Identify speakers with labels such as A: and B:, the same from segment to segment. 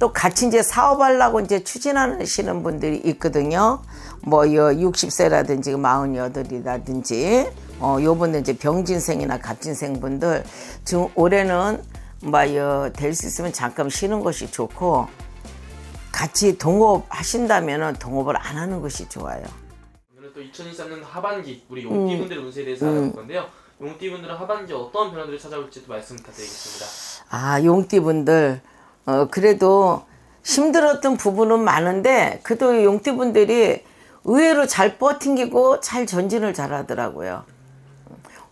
A: 또 같이 이제 사업하려고 이제 추진하시는 분들이 있거든요. 뭐 60세라든지 48이라든지 어, 요분들 이제 병진생이나 갑진생 분들 지금 올해는 뭐될수 있으면 잠깐 쉬는 것이 좋고 같이 동업 하신다면은 동업을 안 하는 것이 좋아요. 오늘은 또 2023년 하반기 우리 용띠 음. 분들의 운세에 대해서 음. 알아볼 건데요. 용띠 분들은 하반기 어떤 변화들이 찾아올지도 말씀 부탁드리겠습니다. 아 용띠 분들 어, 그래도 힘들었던 부분은 많은데 그래도 용띠분들이 의외로 잘 버팅기고 잘 전진을 잘 하더라고요.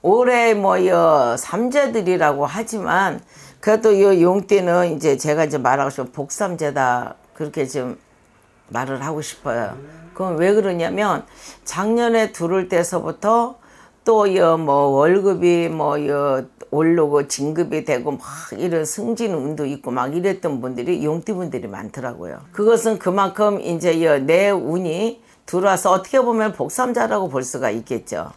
A: 올해 뭐여 어, 삼재들이라고 하지만 그래도 이 용띠는 이제 제가 이제 말하고 싶은 복삼재다 그렇게 지금 말을 하고 싶어요. 그건 왜 그러냐면 작년에 들을 때서부터 또뭐 월급이 뭐 올르고 진급이 되고 막 이런 승진 운도 있고 막 이랬던 분들이 용띠 분들이 많더라고요. 그것은 그만큼 이제 내 운이 들어와서 어떻게 보면 복삼자라고 볼 수가 있겠죠.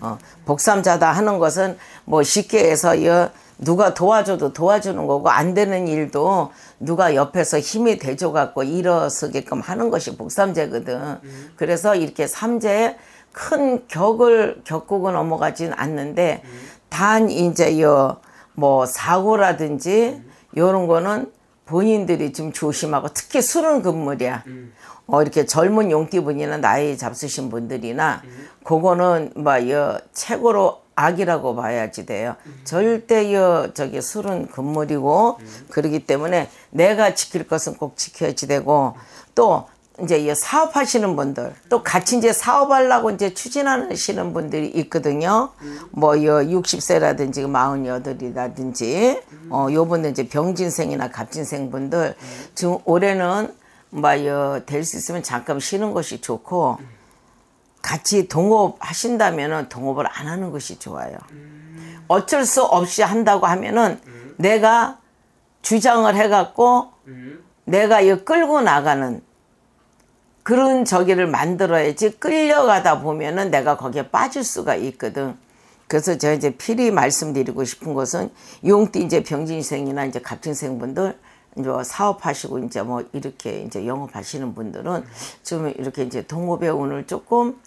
A: 어, 복삼자다 하는 것은 뭐 쉽게 해서 누가 도와줘도 도와주는 거고 안 되는 일도 누가 옆에서 힘이 돼줘갖고 일어서게끔 하는 것이 복삼재거든. 그래서 이렇게 삼재 큰 격을 겪고 넘어가진 않는데 단 이제 요뭐 사고라든지 요런 거는 본인들이 좀 조심하고 특히 술은 금물이야. 음. 어 이렇게 젊은 용띠분이나 나이 잡수신 분들이나 음. 그거는 뭐여 최고로 악이라고 봐야지 돼요. 음. 절대 여 저기 술은 금물이고 음. 그러기 때문에 내가 지킬 것은 꼭 지켜야지 되고 또 이제 이 사업하시는 분들 또 같이 이제 사업하려고 이제 추진하시는 분들이 있거든요. 뭐여 60세라든지 48이라든지 어 요번에 이제 병진생이나 갑진생 분들 지금 올해는 뭐될수 있으면 잠깐 쉬는 것이 좋고 같이 동업 하신다면은 동업을 안 하는 것이 좋아요. 어쩔 수 없이 한다고 하면은 내가 주장을 해갖고 음. 내가 이 끌고 나가는 그런 저기를 만들어야지 끌려가다 보면은 내가 거기에 빠질 수가 있거든. 그래서 저 이제 필히 말씀드리고 싶은 것은 용띠 이제 병진생이나 이제 갑진생분들 이제 뭐 사업하시고 이제 뭐 이렇게 이제 영업하시는 분들은 좀 이렇게 이제 동업의 운을 조금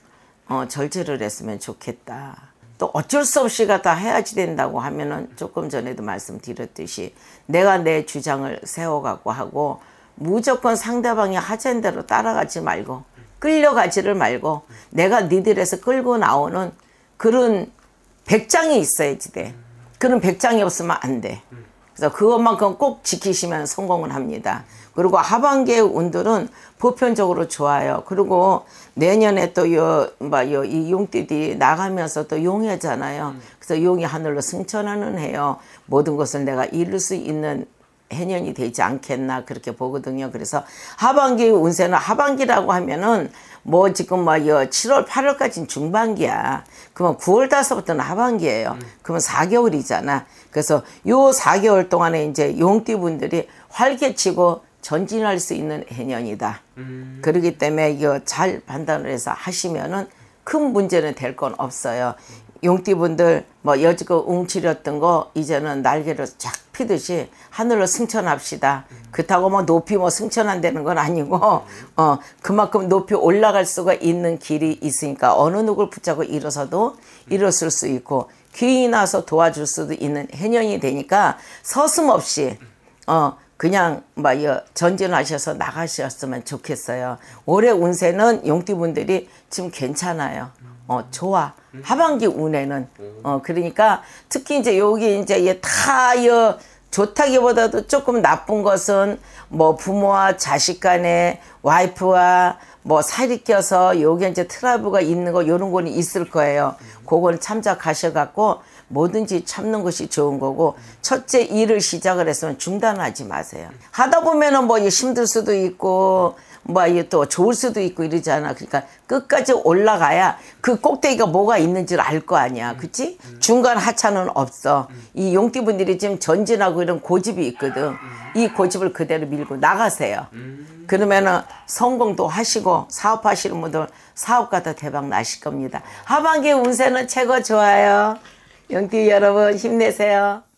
A: 어, 절제를 했으면 좋겠다. 또 어쩔 수 없이 가다 해야지 된다고 하면은 조금 전에도 말씀드렸듯이 내가 내 주장을 세워갖고 하고 무조건 상대방이 하젠대로 따라가지 말고 끌려가지를 말고 내가 니들에서 끌고 나오는 그런 백장이 있어야지 돼. 그런 백장이 없으면 안 돼. 그래서 그것만큼 꼭 지키시면 성공을 합니다. 그리고 하반기의 운들은 보편적으로 좋아요. 그리고 내년에 또요뭐요이 용띠들이 나가면서 또 용해잖아요. 그래서 용이 하늘로 승천하는 해요. 모든 것을 내가 이룰 수 있는 해년이 되지 않겠나 그렇게 보거든요. 그래서 하반기 운세는 하반기라고 하면은 뭐 지금 막 뭐 7월 8월까지는 중반기야. 그러면 9월 달서부터는 하반기예요. 음. 그러면 4개월이잖아. 그래서 요 4개월 동안에 이제 용띠 분들이 활개치고 전진할 수 있는 해년이다. 음. 그러기 때문에 이거 잘 판단을 해서 하시면은 큰 문제는 될 건 없어요. 용띠분들 뭐 여지껏 웅치렸던 거 이제는 날개로쫙 피듯이 하늘로 승천합시다. 그렇다고 뭐 높이 뭐 승천한다는 건 아니고 어 그만큼 높이 올라갈 수가 있는 길이 있으니까 어느 누굴 붙잡고 일어서도 일어설 수 있고 귀이 나서 도와줄 수도 있는 해년이 되니까 서슴없이 어 그냥 막 뭐 전진하셔서 나가셨으면 좋겠어요. 올해 운세는 용띠분들이 지금 괜찮아요. 어, 좋아. 음. 하반기 운에는. 음. 어, 그러니까 특히 이제 여기 이제 이 타이어 좋다기보다도 조금 나쁜 것은 뭐 부모와 자식 간에 와이프와 뭐 살이 껴서 여기 이제 트러블가 있는 거 요런 거는 있을 거예요. 음. 그거는 참작하셔 갖고 뭐든지 참는 것이 좋은 거고 첫째 일을 시작을 했으면 중단하지 마세요. 하다 보면은 뭐 힘들 수도 있고 뭐 이게 또 좋을 수도 있고 이러잖아. 그러니까 끝까지 올라가야 그 꼭대기가 뭐가 있는지를 알 거 아니야. 음. 그치? 음. 중간 하차는 없어. 음. 이 용띠분들이 지금 전진하고 이런 고집이 있거든. 아, 음. 이 고집을 그대로 밀고 나가세요. 음. 그러면은 성공도 하시고 사업하시는 분들 사업가도 대박 나실 겁니다. 하반기 운세는 최고 좋아요. 용띠 여러분 힘내세요.